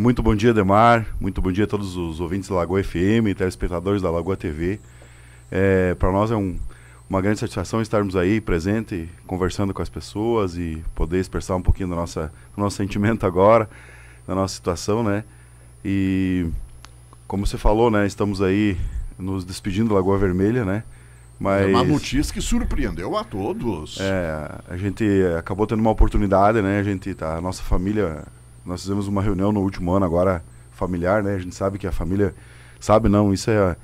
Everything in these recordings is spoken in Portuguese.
Muito bom dia, Demar. Muito bom dia a todos os ouvintes da Lagoa FM e telespectadores da Lagoa TV. É, Para nós é um, uma grande satisfação estarmos aí presente, conversando com as pessoas e poder expressar um pouquinho do, nossa, do nosso sentimento agora, da nossa situação, né? E como você falou, né? Estamos aí nos despedindo da Lagoa Vermelha, né? Mas, é uma notícia que surpreendeu a todos. É, a gente acabou tendo uma oportunidade, né? A gente tá, a nossa família nós fizemos uma reunião no último ano agora familiar, né? A gente sabe que a família sabe não, isso é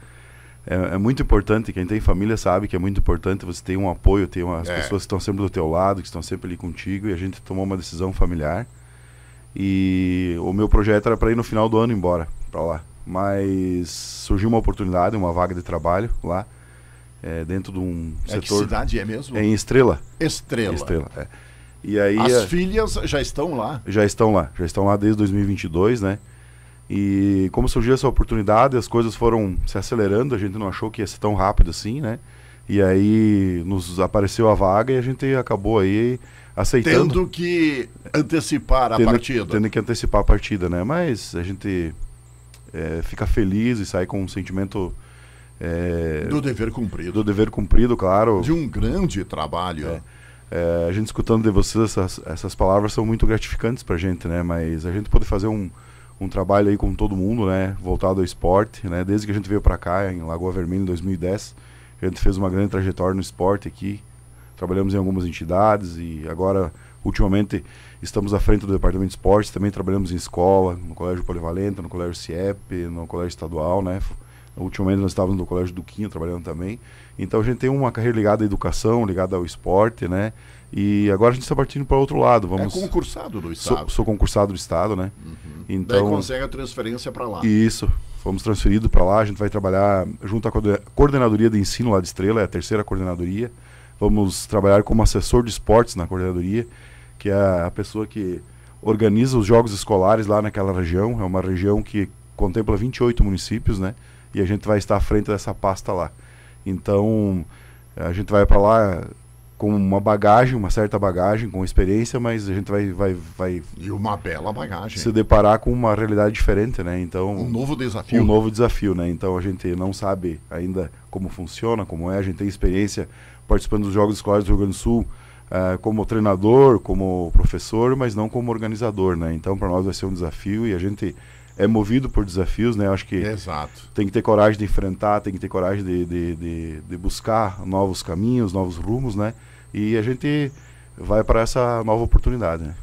é, é muito importante. Quem tem família sabe que é muito importante você ter um apoio, ter umas as é. pessoas que estão sempre do teu lado, que estão sempre ali contigo. E a gente tomou uma decisão familiar. E o meu projeto era para ir no final do ano embora para lá, mas surgiu uma oportunidade, uma vaga de trabalho lá. É, dentro de um é setor. Que cidade é mesmo? É em Estrela. Estrela. Estrela, é. E aí as a... É, filhas já estão lá? Já estão lá, já estão lá desde 2022, né? E como surgiu essa oportunidade, as coisas foram se acelerando, a gente não achou que ia ser tão rápido assim, né? E aí nos apareceu a vaga e a gente acabou aí aceitando. Tendo que antecipar a tendo, partida. Tendo que antecipar a partida, né? Mas a gente é, fica feliz e sai com um sentimento. É, do dever cumprido. Do dever cumprido, claro. De um grande trabalho. É. É, a gente escutando de vocês essas, essas palavras são muito gratificantes para a gente, né? Mas a gente pode fazer um, um trabalho aí com todo mundo, né? Voltado ao esporte, né? Desde que a gente veio para cá em Lagoa Vermelha em 2010, a gente fez uma grande trajetória no esporte aqui. Trabalhamos em algumas entidades e agora ultimamente estamos à frente do departamento de esportes, também trabalhamos em escola, no colégio polivalente, no colégio CIEP, no colégio estadual, né? Ultimamente nós estávamos no Colégio Duquinho trabalhando também. Então a gente tem uma carreira ligada à educação, ligada ao esporte, né? E agora a gente está partindo para outro lado. Vamos... É concursado do Estado. Sou, sou concursado do Estado, né? Uhum. Então... Daí consegue a transferência para lá. Isso. Fomos transferidos para lá. A gente vai trabalhar junto à coordenadoria de ensino lá de Estrela, é a terceira coordenadoria. Vamos trabalhar como assessor de esportes na coordenadoria, que é a pessoa que organiza os jogos escolares lá naquela região. É uma região que contempla 28 municípios, né? e a gente vai estar à frente dessa pasta lá. Então, a gente vai para lá com uma bagagem, uma certa bagagem, com experiência, mas a gente vai, vai, vai e uma bela bagagem se deparar com uma realidade diferente, né? Então um novo desafio, um novo desafio, né? Então a gente não sabe ainda como funciona, como é, a gente tem experiência participando dos Jogos Escolares do Rio Grande do Sul uh, como treinador, como professor, mas não como organizador, né? Então para nós vai ser um desafio e a gente é movido por desafios, né? acho que Exato. tem que ter coragem de enfrentar, tem que ter coragem de, de, de, de buscar novos caminhos, novos rumos, né? E a gente vai para essa nova oportunidade, né?